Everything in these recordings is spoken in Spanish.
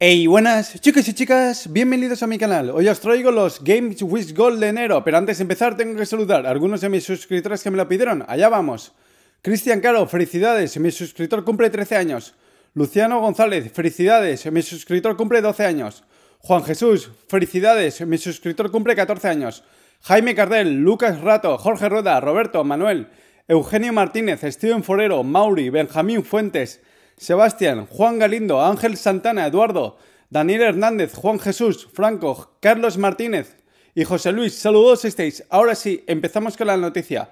Hey, buenas chicos y chicas, bienvenidos a mi canal. Hoy os traigo los Games Wish Gold de enero, pero antes de empezar tengo que saludar a algunos de mis suscriptores que me lo pidieron. Allá vamos. Cristian Caro, felicidades, mi suscriptor cumple 13 años. Luciano González, felicidades, mi suscriptor cumple 12 años. Juan Jesús, felicidades, mi suscriptor cumple 14 años. Jaime Cardel, Lucas Rato, Jorge Rueda, Roberto, Manuel, Eugenio Martínez, Steven Forero, Mauri, Benjamín Fuentes, Sebastián, Juan Galindo, Ángel Santana, Eduardo, Daniel Hernández, Juan Jesús, Franco, Carlos Martínez y José Luis. Saludos estáis. Ahora sí, empezamos con la noticia.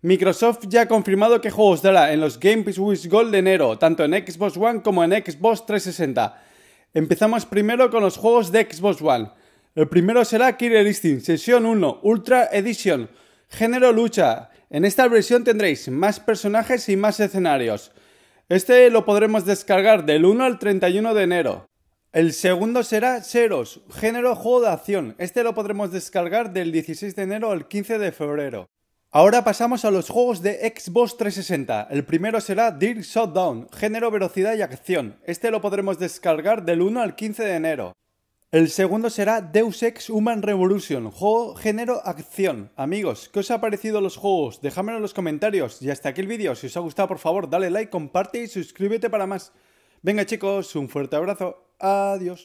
Microsoft ya ha confirmado que juegos dará en los Games with Gold de enero, tanto en Xbox One como en Xbox 360. Empezamos primero con los juegos de Xbox One. El primero será Killer Instinct Sesión 1 Ultra Edition, género lucha. En esta versión tendréis más personajes y más escenarios. Este lo podremos descargar del 1 al 31 de enero. El segundo será Seros, género juego de acción. Este lo podremos descargar del 16 de enero al 15 de febrero. Ahora pasamos a los juegos de Xbox 360. El primero será Dirk Shotdown, género velocidad y acción. Este lo podremos descargar del 1 al 15 de enero. El segundo será Deus Ex Human Revolution, juego género acción. Amigos, ¿qué os ha parecido los juegos? Déjamelo en los comentarios y hasta aquí el vídeo. Si os ha gustado, por favor, dale like, comparte y suscríbete para más. Venga chicos, un fuerte abrazo. Adiós.